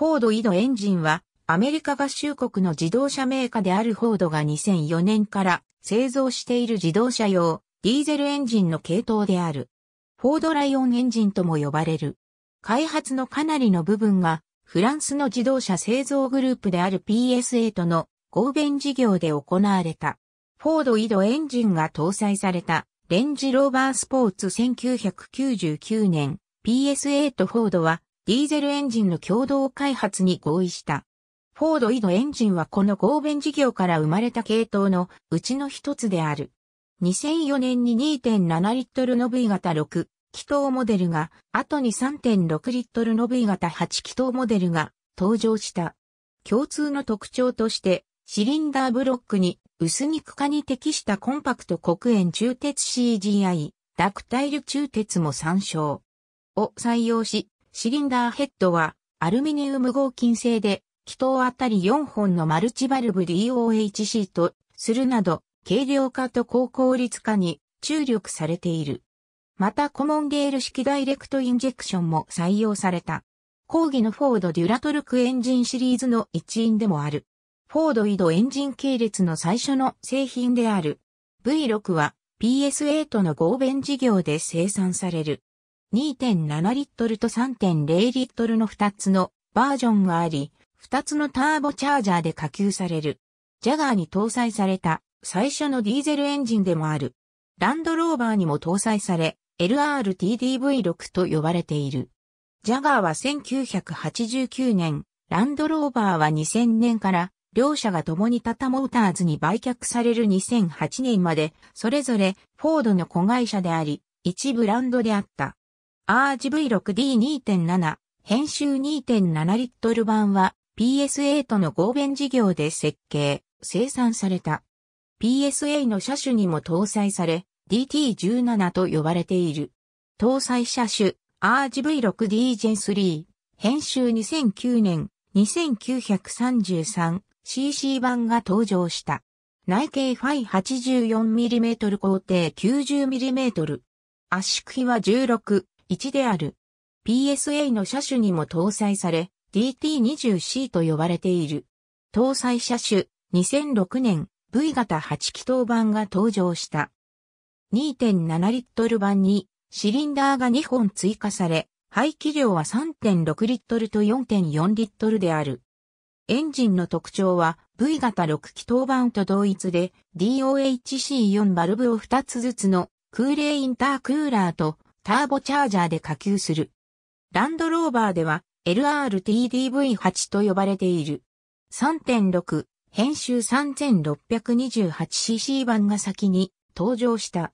フォードイドエンジンは、アメリカ合衆国の自動車メーカーであるフォードが2004年から製造している自動車用ディーゼルエンジンの系統である。フォードライオンエンジンとも呼ばれる。開発のかなりの部分がフランスの自動車製造グループである PS8 の合弁事業で行われた。フォードイドエンジンが搭載されたレンジローバースポーツ1999年 PS8 フォードはディーゼルエンジンの共同開発に合意した。フォード・イドエンジンはこの合弁事業から生まれた系統のうちの一つである。2004年に2.7リットルの V 型6気筒モデルが、後に3.6リットルの V 型8気筒モデルが登場した。共通の特徴として、シリンダーブロックに薄肉化に適したコンパクト黒塩中鉄 CGI、ダクタイル中鉄も参照を採用し、シリンダーヘッドはアルミニウム合金製で、気筒あたり4本のマルチバルブ DOHC とするなど、軽量化と高効率化に注力されている。またコモンゲール式ダイレクトインジェクションも採用された。講義のフォードデュラトルクエンジンシリーズの一員でもある。フォード移動エンジン系列の最初の製品である。V6 は PS8 の合弁事業で生産される。2.7リットルと3.0リットルの2つのバージョンがあり、2つのターボチャージャーで可及される。ジャガーに搭載された最初のディーゼルエンジンでもある。ランドローバーにも搭載され、LRTDV6 と呼ばれている。ジャガーは1989年、ランドローバーは2000年から、両社が共にタタモーターズに売却される2008年まで、それぞれフォードの子会社であり、一部ブランドであった。RGV6D2.7 編集2.7リットル版は PSA との合弁事業で設計、生産された。PSA の車種にも搭載され DT17 と呼ばれている。搭載車種 RGV6D Gen 3編集2009年 2933cc 版が登場した。内径ファイ 84mm 工程 90mm。圧縮比は16、1である PSA の車種にも搭載され DT20C と呼ばれている。搭載車種2006年 V 型8気筒版が登場した。2.7リットル版にシリンダーが2本追加され、排気量は3.6リットルと4.4リットルである。エンジンの特徴は V 型6気筒版と同一で DOHC4 バルブを2つずつの空冷インタークーラーとターボチャージャーで下級する。ランドローバーでは LRTDV8 と呼ばれている。3.6編集 3628cc 版が先に登場した。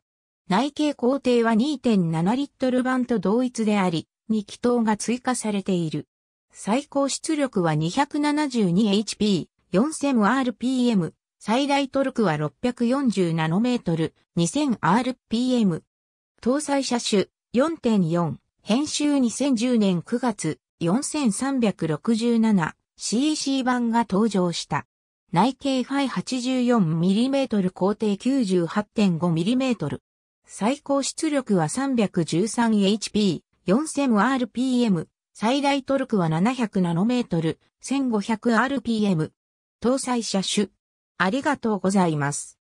内径工程は2.7リットル版と同一であり、2気筒が追加されている。最高出力は 272HP、4000rpm、最大トルクは640ナノメートル、2000rpm。搭載車種、4.4編集2010年9月4 3 6 7 c c 版が登場した。内径ファイ 84mm 工程 98.5mm。最高出力は 313HP、4000rpm。最大トルクは 700nm、1500rpm。搭載車種。ありがとうございます。